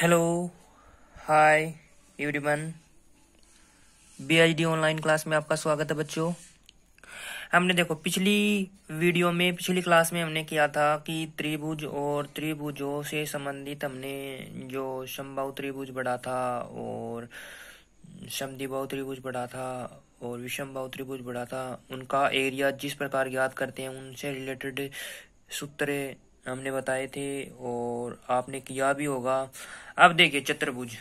hello hi everyone BHD online class में आपका स्वागत है बच्चों हमने देखो पिछली वीडियो में पिछली क्लास में हमने किया था कि त्रिभुज और त्रिभुजों से संबंधित हमने जो समबाहु त्रिभुज बढ़ा था और समदिबाहु त्रिभुज बढ़ा था और विषमबाहु त्रिभुज बढ़ा था उनका एरिया जिस प्रकार ज्ञात करते हैं उनसे रिलेटेड सूत्र हमने बताए थे और आपने किया भी होगा अब देखिए चतुर्भुज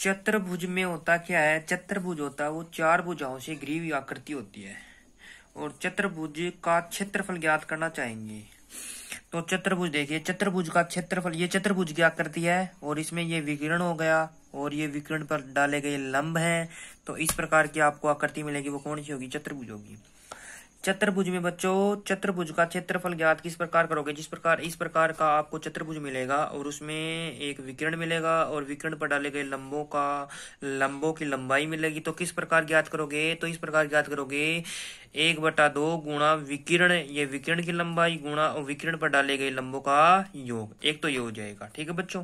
चतुर्भुज में होता क्या है चतुर्भुज होता है वो चार भुजाओं से ग्रीव आकृति होती है और चतुर्भुज का क्षेत्रफल ज्ञात करना चाहेंगे तो चतुर्भुज देखिए चतुर्भुज का क्षेत्रफल ये चतुर्भुज की आकृति है और इसमें ये विकिरण हो गया और ये विकिरण पर डाले गए लंब हैं तो इस प्रकार की आपको आकृति मिलेगी वो कौन सी होगी चतुर्भुज होगी चतुर्भुज में बच्चों चतुर्भुज का क्षेत्रफल ज्ञात किस प्रकार करोगे जिस प्रकार इस प्रकार का आपको चतुर्भुज मिलेगा और उसमें एक विकिरण मिलेगा और विकिरण पर डाले गए लंबों का लंबों की लंबाई मिलेगी तो किस प्रकार ज्ञात करोगे तो इस प्रकार ज्ञात करोगे एक बटा दो गुणा विकिरण ये विकिरण की लंबाई गुणा और विकिरण पर डाले गए लंबों का योग एक तो ये हो जाएगा ठीक है बच्चों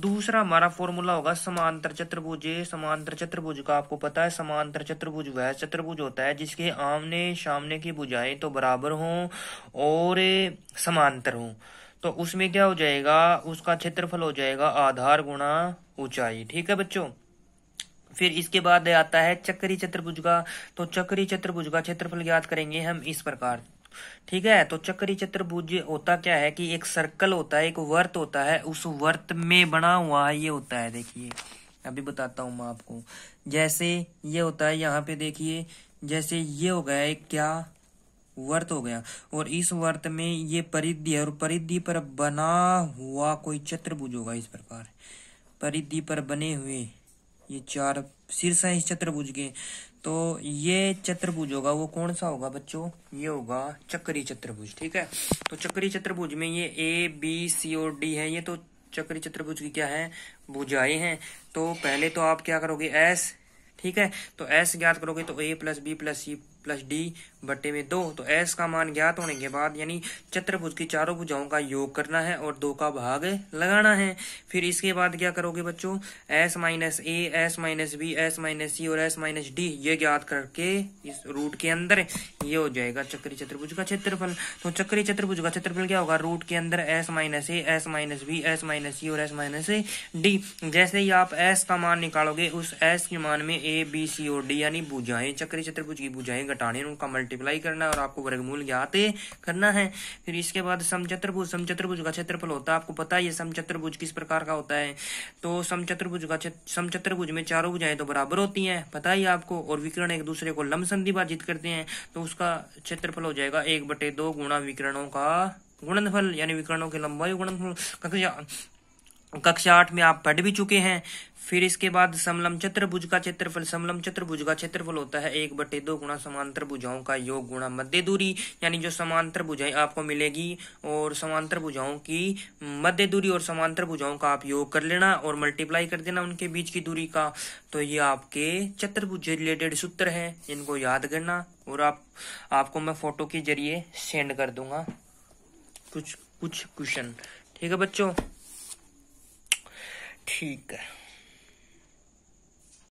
दूसरा हमारा फॉर्मूला होगा समांतर चतुर्भुज समांतर चतुर्भुज का आपको पता है समांतर चतुर्भुज वह चतुर्भुज होता है जिसके आमने सामने की की बुझाएं तो बराबर हों और समांतर हों तो उसमें क्या हो जाएगा उसका क्षेत्रफल हो जाएगा आधार गुणा ऊंचाई ठीक है बच्चों फिर इसके बाद आता है चक्री चतुर्भुज का तो चक्री चतुर्भुज का क्षेत्रफल ज्ञात करेंगे हम इस प्रकार ठीक है तो चक्री चतुर्भुज होता क्या है कि एक सर्कल होता है एक वर्त होता है उस वर्त में बना हुआ ये होता है देखिए अभी बताता हूं मैं आपको जैसे ये होता है यहाँ पे देखिए जैसे ये हो गया एक क्या वर्त हो गया और इस वर्त में ये परिधि और परिधि पर बना हुआ कोई चतुर्भुज होगा इस प्रकार परिधि पर बने हुए ये चार शीर्ष है इस चतुर्भुज के तो ये चतुर्भुज होगा वो कौन सा होगा बच्चों ये होगा चक्री चतुर्भुज ठीक है तो चक्री चतुर्भुज में ये ए बी सी और डी है ये तो चक्री चतुर्भुज की क्या है भुजाए हैं तो पहले तो आप क्या करोगे एस ठीक है तो एस ज्ञात करोगे तो A plus B plus C plus D बटे में दो तो एस का मान ज्ञात होने के बाद यानी चतुर्भुज की चारों भुजाओं का योग करना है और दो का भाग लगाना है फिर इसके बाद क्या करोगे बच्चों S minus A S minus B S minus C और एस माइनस डी ये ज्ञात करके इस रूट के अंदर ये हो जाएगा चक्री चतुर्भुज का क्षेत्रफल तो चक्री चतुर्भुज का क्षेत्रफल क्या होगा रूट के अंदर S minus A S minus B S minus C और एस माइनस डी जैसे ही आप एस का मान निकालोगे उस एस के मान में ए बी सी और डी यानी भुजाएं चक्री चतुर्भुज की भुजाएं घटाने हैं उनका मल्टीप्लाई करना है और आपको वर्गमूल ज्ञात करना है फिर इसके बाद समचतुर्भुज समचतुर्भुज का क्षेत्रफल होता है आपको पता ही है समचतुर्भुज किस प्रकार का होता है तो समचतुर्भुज का समचतुर्भुज में चारों भुजाएं तो बराबर होती हैं पता ही आपको और विकर्ण एक दूसरे को लमसन विभाजित करते हैं तो उसका क्षेत्रफल हो जाएगा एक बटे दो गुणा विकरणों का गुणनफल यानी विकरणों के लंबाई गुणनफल कक्षा आठ में आप पढ़ भी चुके हैं फिर इसके बाद समलम चतुर्भुज का क्षेत्रफल समलम चतुर्भुज का क्षेत्रफल होता है एक बटे दो गुणा समांतर भुजाओं का योग गुणा मध्य दूरी यानी जो समांतर भुजाएं आपको मिलेगी और समांतर भुजाओं की मध्य दूरी और समांतर भुजाओं का आप योग कर लेना और मल्टीप्लाई कर देना उनके बीच की दूरी का तो ये आपके चतुर्भुज रिलेटेड सूत्र है इनको याद करना और आप आपको मैं फोटो के जरिए सेंड कर दूंगा कुछ कुछ क्वेश्चन ठीक है बच्चों ठीक है